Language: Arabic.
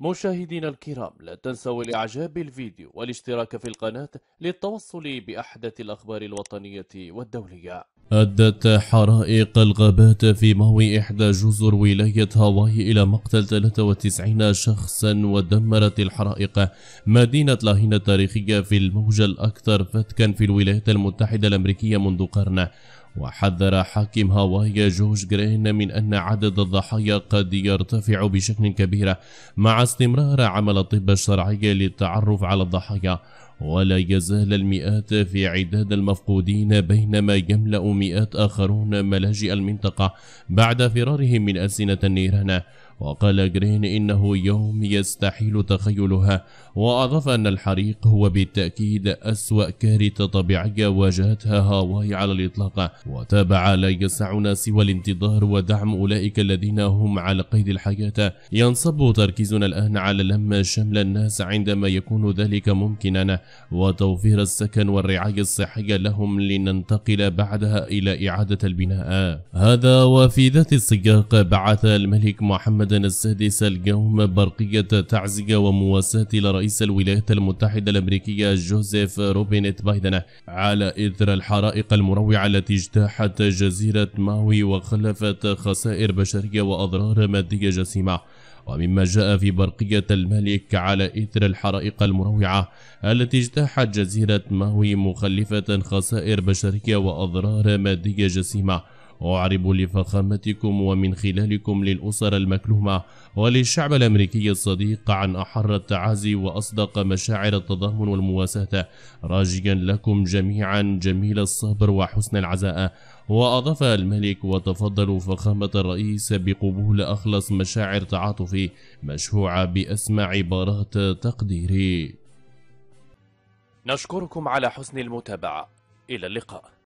مشاهدينا الكرام لا تنسوا الإعجاب بالفيديو والاشتراك في القناة للتوصل بأحدث الأخبار الوطنية والدولية أدت حرائق الغابات في ماوي إحدى جزر ولاية هاواي إلى مقتل 93 شخصا ودمرت الحرائق مدينة لاهينا التاريخية في الموجة الأكثر فتكا في الولايات المتحدة الأمريكية منذ قرن وحذر حاكم هاواي جورج جرين من أن عدد الضحايا قد يرتفع بشكل كبير مع استمرار عمل الطب الشرعي للتعرف على الضحايا ولا يزال المئات في عداد المفقودين بينما يملأ مئات آخرون ملاجئ المنطقة بعد فرارهم من ألسنة النيران وقال جرين إنه يوم يستحيل تخيلها وأضاف أن الحريق هو بالتأكيد أسوأ كارثة طبيعية واجهتها هاواي على الإطلاق وتابع لا يسعنا سوى الانتظار ودعم أولئك الذين هم على قيد الحياة ينصب تركيزنا الآن على لم شمل الناس عندما يكون ذلك ممكنا وتوفير السكن والرعاية الصحية لهم لننتقل بعدها إلى إعادة البناء هذا وفي ذات السياق بعث الملك محمد محمد السادس اليوم برقية تعزية ومواساة لرئيس الولايات المتحدة الأمريكية جوزيف روبينيت بايدن على إثر الحرائق المروعة التي اجتاحت جزيرة ماوي وخلفت خسائر بشرية وأضرار مادية جسيمة ومما جاء في برقية الملك على إثر الحرائق المروعة التي اجتاحت جزيرة ماوي مخلفة خسائر بشرية وأضرار مادية جسيمة أعرب لفخامتكم ومن خلالكم للأسر المكلومة وللشعب الأمريكي الصديق عن أحر التعازي وأصدق مشاعر التضامن والمواساة راجيا لكم جميعا جميل الصبر وحسن العزاء وأضاف الملك وتفضل فخامة الرئيس بقبول أخلص مشاعر تعاطفي مشفوعة بأسمى عبارات تقديري نشكركم على حسن المتابعة إلى اللقاء